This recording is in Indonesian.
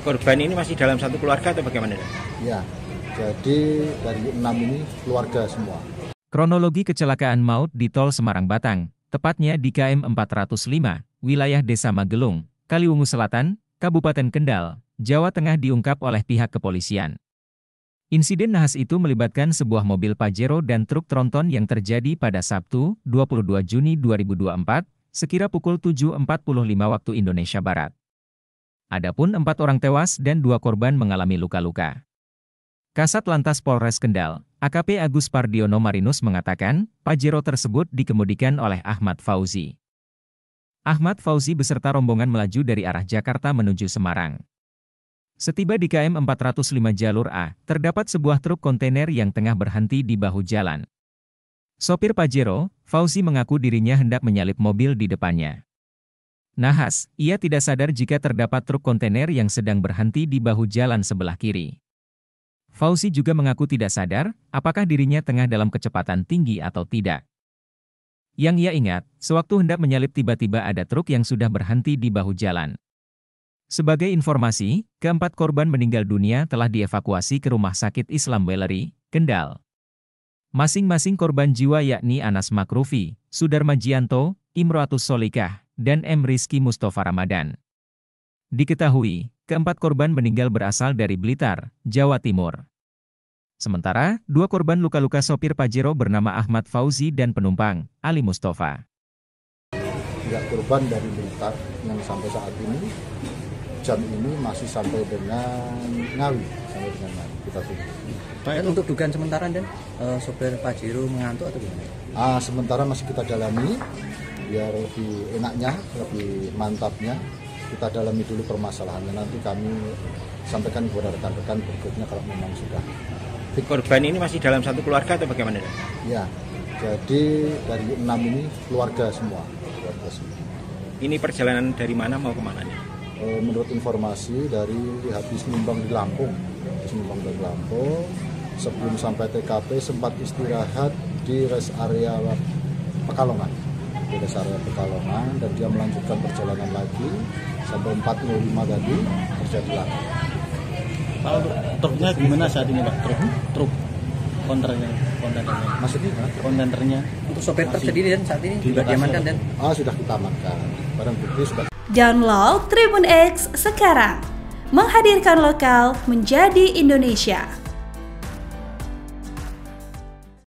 korban ini masih dalam satu keluarga atau bagaimana? Ya, jadi dari enam ini keluarga semua. Kronologi kecelakaan maut di Tol Semarang Batang, tepatnya di KM 405, wilayah Desa Magelung, Kaliwungu Selatan, Kabupaten Kendal, Jawa Tengah diungkap oleh pihak kepolisian. Insiden nahas itu melibatkan sebuah mobil Pajero dan truk tronton yang terjadi pada Sabtu, 22 Juni 2024, sekira pukul 7.45 waktu Indonesia Barat. Adapun empat orang tewas dan dua korban mengalami luka-luka. Kasat Lantas Polres Kendal, AKP Agus Pardiono Marinus mengatakan, Pajero tersebut dikemudikan oleh Ahmad Fauzi. Ahmad Fauzi beserta rombongan melaju dari arah Jakarta menuju Semarang. Setiba di KM 405 jalur A, terdapat sebuah truk kontainer yang tengah berhenti di bahu jalan. Sopir Pajero, Fauzi mengaku dirinya hendak menyalip mobil di depannya. Nahas, ia tidak sadar jika terdapat truk kontainer yang sedang berhenti di bahu jalan sebelah kiri. Fauzi juga mengaku tidak sadar apakah dirinya tengah dalam kecepatan tinggi atau tidak. Yang ia ingat, sewaktu hendak menyalip tiba-tiba ada truk yang sudah berhenti di bahu jalan. Sebagai informasi, keempat korban meninggal dunia telah dievakuasi ke Rumah Sakit Islam Weleri, Kendal. Masing-masing korban jiwa yakni Anas Makrufi, Sudarma Jianto, Imroatus Solikah, dan M. Rizky Mustafa Ramadan. Diketahui, keempat korban meninggal berasal dari Blitar, Jawa Timur. Sementara, dua korban luka-luka sopir Pajero bernama Ahmad Fauzi dan penumpang, Ali Mustafa. Tiga korban dari Blitar yang sampai saat ini, jam ini masih sampai dengan Ngawi. Sampai dengan Ngawi, kita sudah. Dan untuk dugaan sementara dan uh, eh, sopir Pajero mengantuk atau gimana? Ah, sementara masih kita dalami, biar lebih enaknya, lebih mantapnya kita dalami dulu permasalahannya nanti kami sampaikan kepada rekan-rekan berikutnya kalau memang sudah. Di Korban ini masih dalam satu keluarga atau bagaimana? Ya, jadi dari enam ini keluarga semua, keluarga semua. Ini perjalanan dari mana mau kemana nih? E, menurut informasi dari habis nyumbang di Lampung, habis nyumbang dari Lampung, sebelum sampai TKP sempat istirahat di rest area Pekalongan. Res area Pekalongan dan dia melanjutkan perjalanan lagi sampai 45 tadi terjadi lagi. Kalau truknya gimana saat ini Pak? Truk, truk kontennya, kontennya. Maksudnya? Kontennya. Untuk sopir truk dan saat ini sudah diamankan dan? Ah sudah kita amankan. Barang bukti sudah. Download Tribun X sekarang menghadirkan lokal menjadi Indonesia.